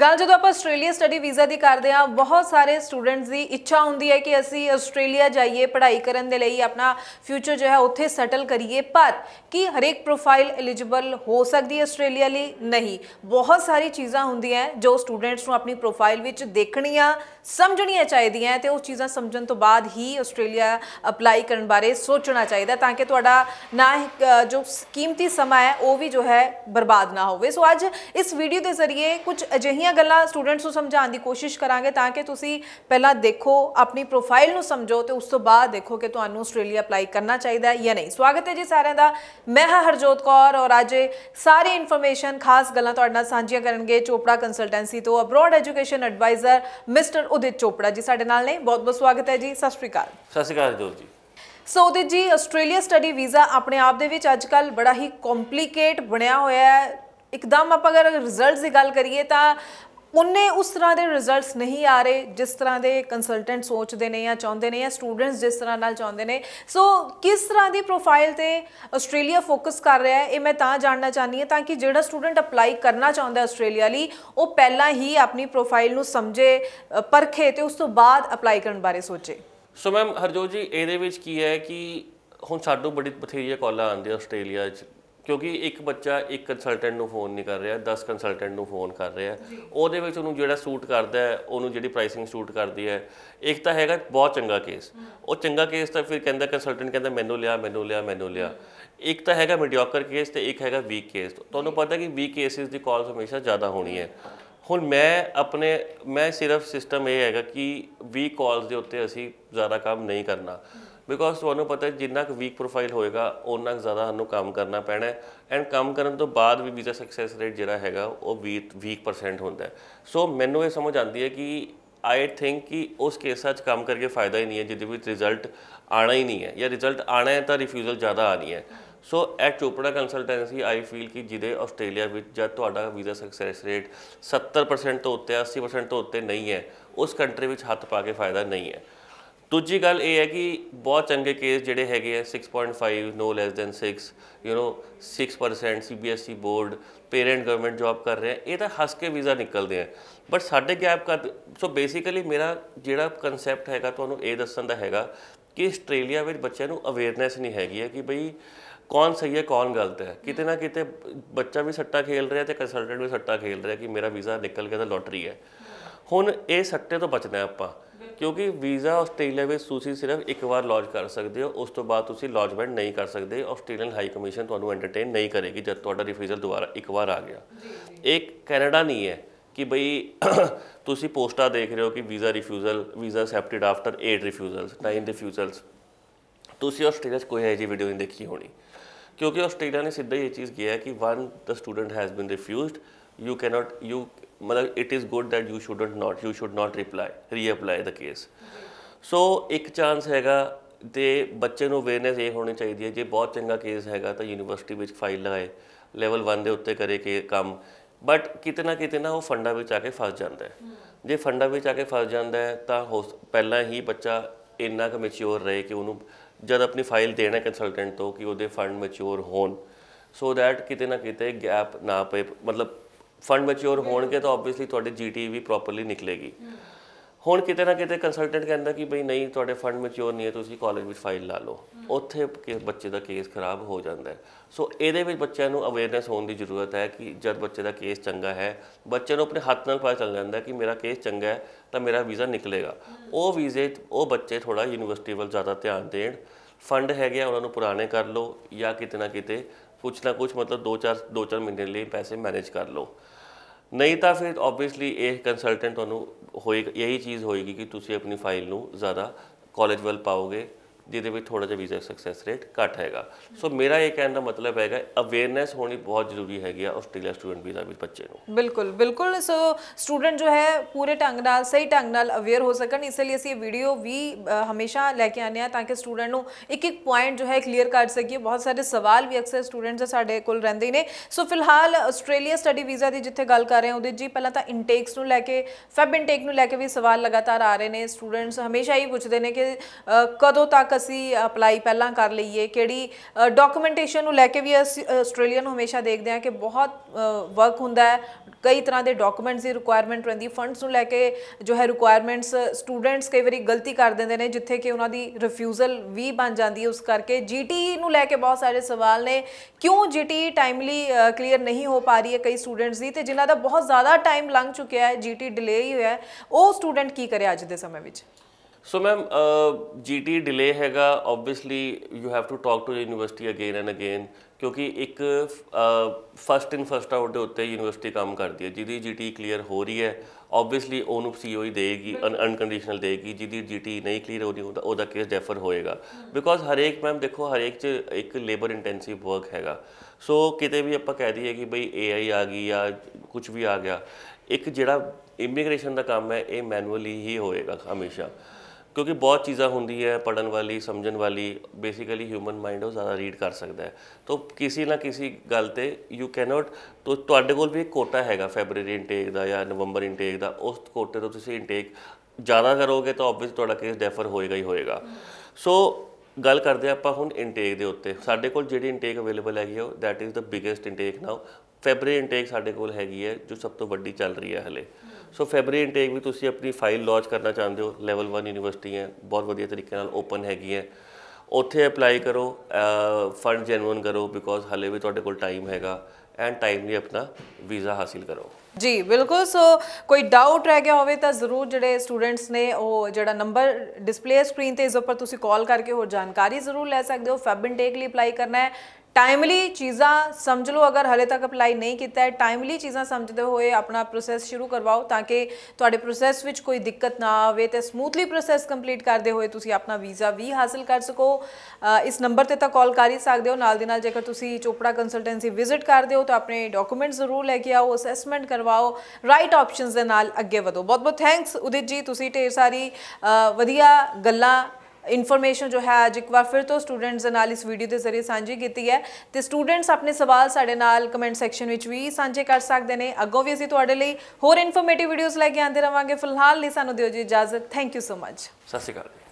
गल जो आप आस्ट्रेली स्टडी वीज़ा की करते हैं बहुत सारे स्टूडेंट्स की इच्छा होंगी है कि असी आस्ट्रेलिया जाइए पढ़ाई करने के लिए अपना फ्यूचर जो है उत्थे सैटल करिए पर कि हरेक प्रोफाइल एलिजिबल हो सकती आस्ट्रेलिया नहीं बहुत सारी चीज़ा होंगे हैं जो स्टूडेंट्स को अपनी प्रोफाइल में देखनिया समझनिया चाहिए तो चीज़ा समझ तो बाद ही आस्ट्रेलिया अपलाई कर बारे सोचना चाहिए ता कि ना जो कीमती समा है वह भी जो है बर्बाद ना हो सो अज इस भीडियो के जरिए कुछ अजि ਸਾਰੀਆਂ ਗੱਲਾਂ ਸਟੂਡੈਂਟਸ ਨੂੰ ਸਮਝਾਉਣ ਦੀ ਕੋਸ਼ਿਸ਼ ਕਰਾਂਗੇ ਤਾਂ ਕਿ ਤੁਸੀਂ ਪਹਿਲਾਂ ਦੇਖੋ ਆਪਣੀ ਪ੍ਰੋਫਾਈਲ ਨੂੰ ਸਮਝੋ ਤੇ ਉਸ ਤੋਂ ਬਾਅਦ ਦੇਖੋ ਕਿ ਤੁਹਾਨੂੰ ਆਸਟ੍ਰੇਲੀਆ ਅਪਲਾਈ ਕਰਨਾ ਚਾਹੀਦਾ ਹੈ ਜਾਂ ਨਹੀਂ ਸਵਾਗਤ ਹੈ ਜੀ ਸਾਰਿਆਂ ਦਾ ਮੈਂ ਹਾਂ ਹਰਜੋਤ ਕੌਰ ਔਰ ਅੱਜ ਸਾਰੀ ਇਨਫੋਰਮੇਸ਼ਨ ਖਾਸ ਗੱਲਾਂ ਤੁਹਾਡੇ ਨਾਲ ਸਾਂਝੀਆਂ ਕਰਨਗੇ ਚੋਪੜਾ ਕੰਸਲਟੈਂਸੀ ਤੋਂ abroad education advisor mister Udit Chopra ji ਸਾਡੇ ਨਾਲ ਨੇ ਬਹੁਤ ਬਹੁਤ ਸਵਾਗਤ ਹੈ ਜੀ ਸਤਿ ਸ਼੍ਰੀ ਅਕਾਲ ਸਤਿ ਸ਼੍ਰੀ ਅਕਾਲ ਜੋਤ ਜੀ ਸੋ ਉਦਿਤ ਜੀ ਆਸਟ੍ਰੇਲੀਆ ਸਟੱਡੀ ਵੀਜ਼ਾ ਆਪਣੇ ਆਪ ਦੇ ਵਿੱਚ ਅੱਜਕੱਲ ਬੜਾ ਹੀ ਕੰਪਲਿਕੇਟ ਬਣਿਆ ਹੋਇਆ ਹੈ ਇਕਦਮ ਆਪਾਂ ਅਗਰ ਰਿਜ਼ਲਟਸ ਦੀ ਗੱਲ ਕਰੀਏ ਤਾਂ ਉਹਨੇ ਉਸ ਤਰ੍ਹਾਂ ਦੇ ਰਿਜ਼ਲਟਸ ਨਹੀਂ ਆ ਰਹੇ ਜਿਸ ਤਰ੍ਹਾਂ ਦੇ ਕੰਸਲਟੈਂਟ ਸੋਚਦੇ ਨੇ ਜਾਂ ਚਾਹੁੰਦੇ ਨੇ ਜਾਂ ਸਟੂਡੈਂਟਸ ਜਿਸ ਤਰ੍ਹਾਂ ਨਾਲ ਚਾਹੁੰਦੇ ਨੇ ਸੋ ਕਿਸ ਤਰ੍ਹਾਂ ਦੀ ਪ੍ਰੋਫਾਈਲ ਤੇ ਆਸਟ੍ਰੇਲੀਆ ਫੋਕਸ ਕਰ ਰਿਹਾ ਹੈ ਇਹ ਮੈਂ ਤਾਂ ਜਾਣਨਾ ਚਾਹਨੀ ਹੈ ਤਾਂ ਕਿ ਜਿਹੜਾ ਸਟੂਡੈਂਟ ਅਪਲਾਈ ਕਰਨਾ ਚਾਹੁੰਦਾ ਆਸਟ੍ਰੇਲੀਆ ਲਈ ਉਹ ਪਹਿਲਾਂ ਹੀ ਆਪਣੀ ਪ੍ਰੋਫਾਈਲ ਨੂੰ ਸਮਝੇ ਪਰਖੇ ਤੇ ਉਸ ਤੋਂ ਬਾਅਦ ਅਪਲਾਈ ਕਰਨ ਬਾਰੇ ਸੋਚੇ ਸੋ ਮੈਮ ਹਰਜੋਤ ਜੀ ਇਹਦੇ ਵਿੱਚ ਕੀ ਹੈ ਕਿ ਹੁਣ ਸਾਡੂ ਬੜੀ ਬਥੇਰੀਆ ਕਾਲਾਂ ਆਉਂਦੀਆਂ ਆਸਟ੍ਰੇਲੀਆ 'ਚ ਕਿਉਂਕਿ ਇੱਕ ਬੱਚਾ ਇੱਕ ਕੰਸਲਟੈਂਟ ਨੂੰ ਫੋਨ ਨਹੀਂ ਕਰ ਰਿਹਾ 10 ਕੰਸਲਟੈਂਟ ਨੂੰ ਫੋਨ ਕਰ ਰਿਹਾ ਉਹਦੇ ਵਿੱਚ ਉਹਨੂੰ ਜਿਹੜਾ ਸੂਟ ਕਰਦਾ ਹੈ ਉਹਨੂੰ ਜਿਹੜੀ ਪ੍ਰਾਈਸਿੰਗ ਸੂਟ ਕਰਦੀ ਹੈ ਇੱਕ ਤਾਂ ਹੈਗਾ ਬਹੁਤ ਚੰਗਾ ਕੇਸ ਉਹ ਚੰਗਾ ਕੇਸ ਤਾਂ ਫਿਰ ਕਹਿੰਦਾ ਕੰਸਲਟੈਂਟ ਕਹਿੰਦਾ ਮੈਨੂੰ ਲਿਆ ਮੈਨੂੰ ਲਿਆ ਮੈਨੂੰ ਲਿਆ ਇੱਕ ਤਾਂ ਹੈਗਾ ਮੀਡੀਓਕਰ ਕੇਸ ਤੇ ਇੱਕ ਹੈਗਾ ਵੀਕ ਕੇਸ ਤੁਹਾਨੂੰ ਪਤਾ ਕਿ ਵੀਕ ਕੇਸਿਸ ਦੀ ਕਾਲਸ ਹਮੇਸ਼ਾ ਜ਼ਿਆਦਾ ਹੋਣੀ ਹੈ ਹੁਣ ਮੈਂ ਆਪਣੇ ਮੈਂ ਸਿਰਫ ਸਿਸਟਮ ਇਹ ਹੈਗਾ ਕਿ ਵੀਕ ਕਾਲਸ ਦੇ ਉੱਤੇ ਅਸੀਂ ਜ਼ਿਆਦਾ ਕੰਮ ਨਹੀਂ ਕਰਨਾ ਬਿਕੋਜ਼ ਤੁਹਾਨੂੰ ਪਤਾ ਜਿੰਨਾ ਕੁ ਵੀਕ ਪ੍ਰੋਫਾਈਲ ਹੋਏਗਾ ਉਹਨਾਂ ਕੁ ਜ਼ਿਆਦਾ ਸਾਨੂੰ ਕੰਮ ਕਰਨਾ ਪੈਣਾ ਐਂਡ ਕੰਮ ਕਰਨ ਤੋਂ ਬਾਅਦ ਵੀ ਵੀਜ਼ਾ ਸਕਸੈਸ ਰੇਟ ਜਿਹੜਾ ਹੈਗਾ ਉਹ ਵੀਕ ਪਰਸੈਂਟ ਹੁੰਦਾ ਸੋ ਮੈਨੂੰ ਇਹ ਸਮਝ ਆਉਂਦੀ ਹੈ ਕਿ ਆਈ ਥਿੰਕ ਕਿ ਉਸ ਕੇਸਾਂ 'ਚ ਕੰਮ ਕਰਕੇ ਫਾਇਦਾ ਹੀ ਨਹੀਂ ਹੈ ਜਿੱਦੇ ਵਿੱਚ ਰਿਜ਼ਲਟ ਆਣਾ ਹੀ ਨਹੀਂ ਹੈ ਜਾਂ ਰਿਜ਼ਲਟ ਆਣਾ ਹੈ ਤਾਂ ਰਿਫਿਊਜ਼ਲ ਜ਼ਿਆਦਾ ਆਣੀ ਹੈ so at Chopra consultancy I feel ਕਿ ਜਿਹਦੇ ਆਸਟ੍ਰੇਲੀਆ ਵਿੱਚ ਜਾਂ ਤੁਹਾਡਾ ਵੀਜ਼ਾ ਸਕਸੈਸ ਰੇਟ 70% ਤੋਂ ਉੱਤੇ 80% ਤੋਂ ਉੱਤੇ ਨਹੀਂ ਹੈ ਉਸ ਕੰਟਰੀ ਵਿੱਚ ਹੱਥ ਪਾ ਕੇ ਫਾਇਦਾ ਨਹੀਂ ਹੈ ਦੂਜੀ ਗੱਲ ਇਹ ਹੈ ਕਿ ਬਹੁਤ ਚੰਗੇ ਕੇਸ ਜਿਹੜੇ ਹੈਗੇ ਆ 6.5 no less than 6 you no 6% CBSE board parent government job ਕਰ ਰਹੇ ਆ ਇਹ ਤਾਂ ਹੱਸ ਕੇ ਵੀਜ਼ਾ ਨਿਕਲਦੇ ਆ ਬਟ ਸਾਡੇ ਗੈਪ ਕਰ ਸੋ ਬੇਸਿਕਲੀ ਮੇਰਾ ਜਿਹੜਾ ਕਨਸੈਪਟ ਹੈਗਾ ਤੁਹਾਨੂੰ ਇਹ ਦੱਸਣ ਦਾ ਹੈਗਾ ਕਿ ਆਸਟ੍ਰੇਲੀਆ ਵਿੱਚ ਬੱਚਿਆਂ ਨੂੰ ਅਵੇਅਰਨੈਸ ਨਹੀਂ ਹੈਗੀ ਹੈ ਕਿ ਭਈ ਕੌਣ ਸਹੀ ਹੈ ਕੌਣ ਗਲਤ ਹੈ ਕਿਤੇ ਨਾ ਕਿਤੇ ਬੱਚਾ ਵੀ ਸੱਟਾ ਖੇਲ ਰਿਹਾ ਤੇ ਕੰਸਲਟੈਂਟ ਵੀ ਸੱਟਾ ਖੇਲ ਰਿਹਾ ਕਿ ਮੇਰਾ ਵੀਜ਼ਾ ਨਿਕਲ ਗਿਆ ਤਾਂ ਲੋਟਰੀ ਹੈ ਹੁਣ ਇਹ ਸੱਟੇ ਤੋਂ ਬਚਣਾ ਆਪਾਂ ਕਿਉਂਕਿ ਵੀਜ਼ਾ ਆਸਟ੍ਰੇਲੀਆ ਵਿੱਚ ਤੁਸੀਂ ਸਿਰਫ ਇੱਕ ਵਾਰ ਲੌਜ ਕਰ ਸਕਦੇ ਹੋ ਉਸ ਤੋਂ ਬਾਅਦ ਤੁਸੀਂ ਲੌਜਮੈਂਟ ਨਹੀਂ ਕਰ ਸਕਦੇ ਆਸਟ੍ਰੇਲੀਅਨ ਹਾਈ ਕਮਿਸ਼ਨ ਤੁਹਾਨੂੰ ਐਂਟਰਟੇਨ ਨਹੀਂ ਕਰੇਗੀ ਜਦ ਤੁਹਾਡਾ ਰਿਫਿਊਜ਼ਲ ਦੁਬਾਰਾ ਇੱਕ ਵਾਰ ਆ ਗਿਆ ਇੱਕ ਕੈਨੇਡਾ ਨਹੀਂ ਹੈ ਕਿ ਬਈ ਤੁਸੀਂ ਪੋਸਟਾ ਦੇਖ ਰਹੇ ਹੋ ਕਿ visa refusal visa accepted after 8 refusals 9 refusals ਤੁਸੀਂ ਆਸਟ੍ਰੇਲੀਆ 'ਚ ਕੋਈ ਐਜੀ ਵੀਡੀਓ ਨਹੀਂ ਦੇਖੀ ਹੋਣੀ ਕਿਉਂਕਿ ਆਸਟ੍ਰੇਲੀਆ ਨੇ ਸਿੱਧਾ ਹੀ ਇਹ ਚੀਜ਼ ਕਿਹਾ ਕਿ one the student has been refused you can't you ਮਤਲਬ it is good that you shouldn't not you should not reply reapply ਦਾ ਕੇਸ ਸੋ ਇੱਕ ਚਾਂਸ ਹੈਗਾ ਤੇ ਬੱਚੇ ਨੂੰ ਅਵੇਅਰਨੈਸ ਇਹ ਹੋਣੀ ਚਾਹੀਦੀ ਹੈ ਜੇ ਬਹੁਤ ਚੰਗਾ ਕੇਸ ਹੈਗਾ ਤਾਂ ਯੂਨੀਵਰਸਿਟੀ ਵਿੱਚ ਫਾਈਲ ਲਾਏ ਲੈਵਲ 1 ਦੇ ਉੱਤੇ ਕਰੇ ਕਿ ਕੰਮ ਬਟ ਕਿਤਨਾ ਕਿਤਨਾ ਕਿਤੇ ਨਾ ਉਹ ਫੰਡਾ ਵਿੱਚ ਆ ਕੇ ਫਸ ਜਾਂਦਾ ਹੈ ਜੇ ਫੰਡਾ ਵਿੱਚ ਆ ਕੇ ਫਸ ਜਾਂਦਾ ਹੈ ਤਾਂ ਪਹਿਲਾਂ ਹੀ ਬੱਚਾ ਇੰਨਾ ਕੁ ਮੈਚੁਰ ਰਹੇ ਕਿ ਉਹਨੂੰ ਜਦ ਆਪਣੀ ਫਾਈਲ ਦੇਣਾ ਕੰਸਲਟੈਂਟ ਤੋਂ ਕਿ ਉਹਦੇ ਫੰਡ ਮੈਚੁਰ ਹੋਣ ਸੋ ਥੈਟ ਕਿਤੇ ਨਾ ਕਿਤੇ ਗੈਪ ਨਾ ਪਏ ਮਤਲਬ ਫੰਡ ਮੈਚੁਰ ਹੋਣਗੇ ਤਾਂ ਆਬਵੀਅਸਲੀ ਤੁਹਾਡੇ ਜੀਟੀ ਵੀ ਪ੍ਰੋਪਰਲੀ ਨਿਕਲੇਗੀ ਹੁਣ ਕਿਤੇ ਨਾ ਕਿਤੇ ਕੰਸਲਟੈਂਟ ਕਹਿੰਦਾ ਕਿ ਭਈ ਨਹੀਂ ਤੁਹਾਡੇ ਫੰਡ ਮੈਚੁਰ ਨਹੀਂ ਹੈ ਤੁਸੀਂ ਕਾਲਜ ਵਿੱਚ ਫਾਈਲ ਲਾ ਲਓ ਉੱਥੇ ਬੱਚੇ ਦਾ ਕੇਸ ਖਰਾਬ ਹੋ ਜਾਂਦਾ ਹੈ ਸੋ ਇਹਦੇ ਵਿੱਚ ਬੱਚਿਆਂ ਨੂੰ ਅਵੇਅਰਨੈਸ ਹੋਣ ਦੀ ਜ਼ਰੂਰਤ ਹੈ ਕਿ ਜਦ ਬੱਚੇ ਦਾ ਕੇਸ ਚੰਗਾ ਹੈ ਬੱਚੇ ਨੂੰ ਆਪਣੇ ਹੱਥ ਨਾਲ ਪਤਾ ਚੱਲ ਜਾਂਦਾ ਕਿ ਮੇਰਾ ਕੇਸ ਚੰਗਾ ਹੈ ਤਾਂ ਮੇਰਾ ਵੀਜ਼ਾ ਨਿਕਲੇਗਾ ਉਹ ਵੀਜ਼ੇ ਉਹ ਬੱਚੇ ਥੋੜਾ ਯੂਨੀਵਰਸਿਟੀ ਵੱਲ ਜ਼ਿਆਦਾ ਧਿਆਨ ਦੇਣ ਫੰਡ ਹੈਗੇ ਆ ਉਹਨਾਂ ਨੂੰ ਪੁਰਾਣੇ ਕਰ ਲਓ ਜਾਂ ਕਿਤੇ ਨਾ ਕਿਤੇ ਕੁਝ ਨਾ ਕੁਝ ਮਤਲਬ 2-4 2-4 ਮਹੀਨੇ ਲਈ ਪੈਸੇ ਮੈਨੇਜ ਕਰ ਲਓ ਨਹੀਂ ਤਾਂ ਫਿਰ ਆਬਵੀਅਸਲੀ ਇਹ ਕੰਸਲਟੈਂਟ ਤੁਹਾਨੂੰ ਹੋਏਗਾ ਇਹੀ ਚੀਜ਼ ਹੋਏਗੀ ਕਿ ਤੁਸੀਂ ਆਪਣੀ ਫਾਈਲ ਨੂੰ ਜ਼ਿਆਦਾ ਕਾਲਜ ਵੱਲ ਪਾਓਗੇ ਜਿਹਦੇ ਵਿੱਚ ਥੋੜਾ ਜਿਹਾ ਵੀਜ਼ਾ ਸਕਸੈਸ ਰੇਟ ਘੱਟ ਹੈਗਾ ਸੋ ਮੇਰਾ ਇਹ ਕਹਿਣ ਦਾ ਮਤਲਬ ਹੈਗਾ ਅਵੇਅਰਨੈਸ ਹੋਣੀ ਬਹੁਤ ਜ਼ਰੂਰੀ ਹੈਗੀ ਆ ਆਸਟ੍ਰੇਲੀਆ ਸਟੂਡੈਂਟ ਵੀਜ਼ਾ ਵਿੱਚ ਬੱਚੇ ਨੂੰ ਬਿਲਕੁਲ ਬਿਲਕੁਲ ਸੋ ਸਟੂਡੈਂਟ ਜੋ ਹੈ ਪੂਰੇ ਢੰਗ ਨਾਲ ਸਹੀ ਢੰਗ ਨਾਲ ਅਵੇਅਰ ਹੋ ਸਕਣ ਇਸ ਲਈ ਅਸੀਂ ਇਹ ਵੀਡੀਓ ਵੀ ਹਮੇਸ਼ਾ ਲੈ ਕੇ ਆਨੇ ਆ ਤਾਂ ਕਿ ਸਟੂਡੈਂਟ ਨੂੰ ਇੱਕ ਇੱਕ ਪੁਆਇੰਟ ਜੋ ਹੈ ਕਲੀਅਰ ਕਰ ਸਕੀਏ ਬਹੁਤ ਸਾਰੇ ਸਵਾਲ ਵੀ ਅਕਸਰ ਸਟੂਡੈਂਟਸ ਦੇ ਸਾਡੇ ਕੋਲ ਰਹਿੰਦੇ ਨੇ ਸੋ ਫਿਲਹਾਲ ਆਸਟ੍ਰੇਲੀਆ ਸਟੱਡੀ ਵੀਜ਼ਾ ਦੀ ਜਿੱਥੇ ਗੱਲ ਕਰ ਰਹੇ ਹਾਂ ਉਹਦੇ ਜੀ ਪਹਿਲਾਂ ਤਾਂ ਇਨਟੇਕਸ ਨੂੰ ਲੈ ਕੇ ਫੈਬ ਇਨਟੇਕ ਨੂੰ ਲੈ ਕੇ ਵੀ ਸਵਾਲ ਲਗਾਤਾਰ ਆ ਰਹੇ ਨੇ ਸਟੂਡੈਂਟਸ ਹਮੇਸ਼ਾ ਹੀ ਪੁੱਛਦੇ ਨੇ ਕਿ ਕਦੋਂ ਤੱਕ ਅਸੀਂ ਅਪਲਾਈ ਪਹਿਲਾਂ ਕਰ ਲਈਏ ਕਿਹੜੀ ਡਾਕੂਮੈਂਟੇਸ਼ਨ ਨੂੰ ਲੈ ਕੇ ਵੀ ਆਸਟ੍ਰੇਲੀਆ ਨੂੰ ਹਮੇਸ਼ਾ ਦੇਖਦੇ ਆ ਕਿ ਬਹੁਤ ਵਰਕ ਹੁੰਦਾ ਹੈ ਕਈ ਤਰ੍ਹਾਂ ਦੇ ਡਾਕੂਮੈਂਟਸ ਦੀ ਰਿਕੁਆਇਰਮੈਂਟ ਰਹਿੰਦੀ ਫੰਡਸ ਨੂੰ ਲੈ ਕੇ ਜੋ ਹੈ ਰਿਕੁਆਇਰਮੈਂਟਸ ਸਟੂਡੈਂਟਸ ਕਈ ਵਾਰੀ ਗਲਤੀ ਕਰ ਦਿੰਦੇ ਨੇ ਜਿੱਥੇ ਕਿ ਉਹਨਾਂ ਦੀ ਰਿਫਿਊਜ਼ਲ ਵੀ ਬਣ ਜਾਂਦੀ ਹੈ ਉਸ ਕਰਕੇ ਜੀਟੀ e ਨੂੰ ਲੈ ਕੇ ਬਹੁਤ ਸਾਰੇ ਸਵਾਲ ਨੇ ਕਿਉਂ ਜੀਟੀ ਟਾਈਮਲੀ ਕਲੀਅਰ ਨਹੀਂ ਹੋ ਪਾ ਰਹੀ ਹੈ ਕਈ ਸਟੂਡੈਂਟਸ ਦੀ ਤੇ ਜਿਨ੍ਹਾਂ ਦਾ ਬਹੁਤ ਜ਼ਿਆਦਾ ਟਾਈਮ ਲੰਘ ਚੁੱਕਿਆ ਹੈ ਜੀਟੀ ਡਿਲੇ e ਹੀ ਹੋਇਆ ਉਹ ਸਟੂਡੈਂਟ ਕੀ ਕਰੇ ਅੱਜ ਦੇ ਸਮੇਂ ਵਿੱਚ ਸੋ ਮੈਮ ਜੀਟੀ ਡਿਲੇ ਹੈਗਾ obviously you have to talk to university again and again ਕਿਉਂਕਿ ਇੱਕ ਫਸਟ ਇਨ ਫਸਟ ਆਊਟ ਦੇ ਉੱਤੇ ਯੂਨੀਵਰਸਿਟੀ ਕੰਮ ਕਰਦੀ ਹੈ ਜਿਹਦੀ ਜੀਟੀ ਕਲੀਅਰ ਹੋ ਰਹੀ ਹੈ ਆਬਵੀਅਸਲੀ ਉਹਨੂੰ ਸੀਓਈ e ਦੇਗੀ ਅਨਕੰਡੀਸ਼ਨਲ ਦੇਗੀ ਜਿਹਦੀ ਜੀਟੀ ਨਹੀਂ ਕਲੀਅਰ ਹੋ ਰਹੀ ਉਹਦਾ ਕੇਸ ਡੈਫਰ ਹੋਏਗਾ ਬਿਕੋਜ਼ ਹਰੇਕ ਮੈਮ ਦੇਖੋ ਹਰੇਕ ਚ ਇੱਕ ਲੇਬਰ ਇੰਟੈਂਸਿਵ ਵਰਕ ਹੈਗਾ ਸੋ ਕਿਤੇ ਵੀ ਆਪਾਂ ਕਹਿ ਦਈਏ ਕਿ ਬਈ ਏਆਈ ਆ ਗਈ ਆ ਕੁਝ ਵੀ ਆ ਗਿਆ ਇੱਕ ਜਿਹੜਾ ਇਮੀਗ੍ਰੇਸ਼ਨ ਦਾ ਕੰਮ ਹੈ ਇਹ ਮੈਨੂਅਲੀ ਹੀ ਹੋਏਗਾ ਹਮੇਸ਼ਾ ਕਿਉਂਕਿ ਬਹੁਤ ਚੀਜ਼ਾਂ ਹੁੰਦੀ ਹੈ ਪੜਨ ਵਾਲੀ ਸਮਝਣ ਵਾਲੀ ਬੇਸਿਕਲੀ ਹਿਊਮਨ ਮਾਈਂਡ ਉਹ ਜ਼ਿਆਦਾ ਰੀਡ ਕਰ ਸਕਦਾ ਹੈ ਤੋਂ ਕਿਸੇ ਨਾ ਕਿਸੇ ਗੱਲ ਤੇ ਯੂ ਕੈਨੋਟ ਤੋਂ ਤੁਹਾਡੇ ਕੋਲ ਵੀ ਇੱਕ ਕੋਟਾ ਹੈਗਾ ਫੈਬਰੂਅਰੀ ਇਨਟੇਕ ਦਾ ਜਾਂ ਨਵੰਬਰ ਇਨਟੇਕ ਦਾ ਉਸ ਕੋਟੇ ਤੋਂ ਤੁਸੀਂ ਇਨਟੇਕ ਜ਼ਿਆਦਾ ਕਰੋਗੇ ਤਾਂ ਆਬਵੀਅਸ ਤੁਹਾਡਾ ਕੇਸ ਡੈਫਰ ਹੋਏਗਾ ਹੀ ਹੋਏਗਾ ਸੋ ਗੱਲ ਕਰਦੇ ਆਪਾਂ ਹੁਣ ਇਨਟੇਕ ਦੇ ਉੱਤੇ ਸਾਡੇ ਕੋਲ ਜਿਹੜੀ ਇਨਟੇਕ ਅਵੇਲੇਬਲ ਹੈਗੀ ਉਹ that is the biggest intake now February intake ਸਾਡੇ ਕੋਲ ਹੈਗੀ ਹੈ ਜੋ ਸਭ ਤੋਂ ਵੱਡੀ ਚੱਲ ਰਹੀ ਹੈ ਹਲੇ ਸੋ ਫੈਬਰੀ ਇਨਟੇਕ ਵੀ ਤੁਸੀਂ ਆਪਣੀ ਫਾਈਲ ਲਾਂਚ ਕਰਨਾ ਚਾਹੁੰਦੇ ਹੋ ਲੈਵਲ 1 ਯੂਨੀਵਰਸਿਟੀ ਹੈ ਬਹੁਤ ਵਧੀਆ ਤਰੀਕੇ ਨਾਲ ਓਪਨ ਹੈਗੀ ਹੈ ਉੱਥੇ ਅਪਲਾਈ ਕਰੋ ਫੰਡ ਜੈਨੂਨ ਕਰੋ ਬਿਕੋਜ਼ ਹਲੇ ਵੀ ਤੁਹਾਡੇ ਕੋਲ ਟਾਈਮ ਹੈਗਾ ਐਂਡ ਟਾਈਮਲੀ ਆਪਣਾ ਵੀਜ਼ਾ ਹਾਸਿਲ ਕਰੋ ਜੀ ਬਿਲਕੁਲ ਸੋ ਕੋਈ ਡਾਊਟ ਰਹਿ ਗਿਆ ਹੋਵੇ ਤਾਂ ਜ਼ਰੂਰ ਜਿਹੜੇ ਸਟੂਡੈਂਟਸ ਨੇ ਉਹ ਜਿਹੜਾ ਨੰਬਰ ਡਿਸਪਲੇ ਸਕਰੀਨ ਤੇ ਇਸ ਉੱਪਰ ਤੁਸੀਂ ਕਾਲ ਕਰਕੇ ਹੋਰ ਜਾਣਕਾਰੀ ਜ਼ਰੂਰ ਲੈ ਸਕਦੇ ਹੋ ਫੈਬਿਨ ਟੇਕ ਲਈ ਅਪਲਾਈ ਕਰਨਾ ਹੈ ਟਾਈਮਲੀ ਚੀਜ਼ਾਂ ਸਮਝ ਲਓ ਅਗਰ ਹਲੇ ਤੱਕ ਅਪਲਾਈ ਨਹੀਂ ਕੀਤਾ ਹੈ ਟਾਈਮਲੀ ਚੀਜ਼ਾਂ ਸਮਝਦੇ ਹੋਏ ਆਪਣਾ ਪ੍ਰੋਸੈਸ ਸ਼ੁਰੂ ਕਰਵਾਓ ਤਾਂ ਕਿ ਤੁਹਾਡੇ ਪ੍ਰੋਸੈਸ ਵਿੱਚ ਕੋਈ ਦਿੱਕਤ ਨਾ ਆਵੇ ਤੇ ਸਮੂਥਲੀ ਪ੍ਰੋਸੈਸ ਕੰਪਲੀਟ ਕਰਦੇ ਹੋਏ ਤੁਸੀਂ ਆਪਣਾ ਵੀਜ਼ਾ ਵੀ ਹਾਸਲ ਕਰ ਸਕੋ ਇਸ ਨੰਬਰ ਤੇ ਤਾਂ ਕਾਲ ਕਰ ਹੀ ਸਕਦੇ ਹੋ ਨਾਲ ਦੇ ਨਾਲ ਜੇਕਰ ਤੁਸੀਂ ਚੋਪੜਾ ਕੰਸਲਟੈਂਸੀ ਵਿਜ਼ਿਟ ਕਰਦੇ ਹੋ ਤਾਂ ਆਪਣੇ ਡਾਕੂਮੈਂਟ ਜ਼ਰੂਰ ਲੈ ਕੇ ਆਓ ਅਸੈਸਮੈਂਟ ਕਰਵਾਓ ਰਾਈਟ ਆਪਸ਼ਨਸ ਦੇ ਨਾਲ ਅੱਗੇ ਵਧੋ ਬਹੁਤ ਬਹੁਤ ਥੈਂਕਸ ਉਦਿਤ ਜੀ ਤੁਸੀਂ ਢੇਰ ਸਾਰੀ ਵਧੀਆ ਗੱਲਾਂ ਇਨਫੋਰਮੇਸ਼ਨ ਜੋ ਹੈ ਅੱਜ ਇੱਕ ਵਾਰ ਫਿਰ ਤੋਂ ਸਟੂਡੈਂਟਸ ਦੇ ਨਾਲ ਇਸ ਵੀਡੀਓ ਦੇ ਜ਼ਰੀਏ ਸਾਂਝੀ ਕੀਤੀ ਹੈ ਤੇ ਸਟੂਡੈਂਟਸ ਆਪਣੇ ਸਵਾਲ ਸਾਡੇ ਨਾਲ ਕਮੈਂਟ ਸੈਕਸ਼ਨ ਵਿੱਚ ਵੀ ਸਾਂਝੇ ਕਰ ਸਕਦੇ ਨੇ ਅੱਗੋਂ ਵੀ ਅਸੀਂ ਤੁਹਾਡੇ ਲਈ ਹੋਰ ਇਨਫੋਰਮੇਟਿਵ ਵੀਡੀਓਜ਼ ਲੈ ਕੇ ਆਂਦੇ ਰਵਾਂਗੇ ਫਿਲਹਾਲ ਲਈ ਸਾਨੂੰ ਦਿਓ ਜੀ ਇਜਾਜ਼ਤ ਥੈਂਕ ਯੂ ਸੋ ਮਚ ਸਤਿ ਸ਼੍ਰੀ ਅਕਾਲ